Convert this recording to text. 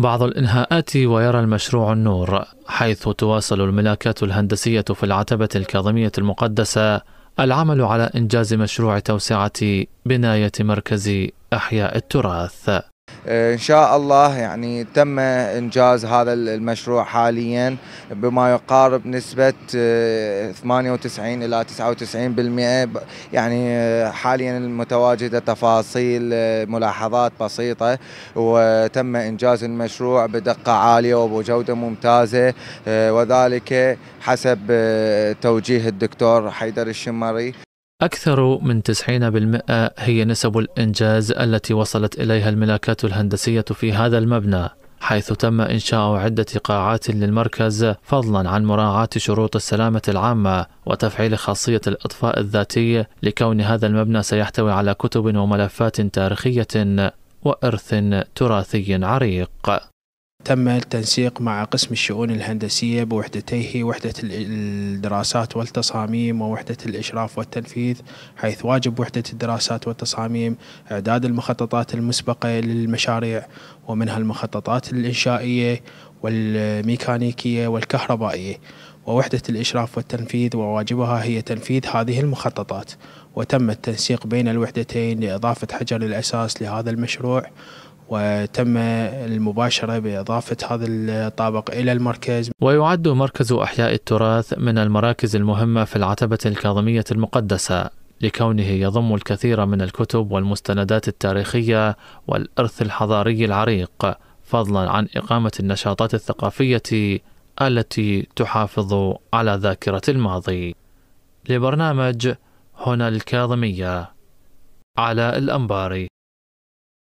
بعض الإنهاءات ويرى المشروع النور حيث تواصل الملاكات الهندسية في العتبة الكاظمية المقدسة العمل على إنجاز مشروع توسعة بناية مركز أحياء التراث آه، ان شاء الله يعني تم انجاز هذا المشروع حاليا بما يقارب نسبه 98 آه، الى 99% يعني آه، حاليا المتواجده تفاصيل ملاحظات بسيطه وتم انجاز المشروع بدقه عاليه وبجوده ممتازه وذلك حسب توجيه الدكتور حيدر الشمري أكثر من 90% هي نسب الإنجاز التي وصلت إليها الملاكات الهندسية في هذا المبنى حيث تم إنشاء عدة قاعات للمركز فضلا عن مراعاة شروط السلامة العامة وتفعيل خاصية الإطفاء الذاتي لكون هذا المبنى سيحتوي على كتب وملفات تاريخية وإرث تراثي عريق تم التنسيق مع قسم الشؤون الهندسية بوحدتيه وحدة الدراسات والتصاميم ووحدة الإشراف والتنفيذ حيث واجب وحدة الدراسات والتصاميم إعداد المخططات المسبقة للمشاريع ومنها المخططات الإنشائية والميكانيكية والكهربائية ووحدة الإشراف والتنفيذ وواجبها هي تنفيذ هذه المخططات وتم التنسيق بين الوحدتين لإضافة حجر الأساس لهذا المشروع وتم المباشرة بإضافة هذا الطابق إلى المركز ويعد مركز إحياء التراث من المراكز المهمة في العتبة الكاظمية المقدسة لكونه يضم الكثير من الكتب والمستندات التاريخية والإرث الحضاري العريق فضلا عن إقامة النشاطات الثقافية التي تحافظ على ذاكرة الماضي لبرنامج هنا الكاظمية علاء الأنباري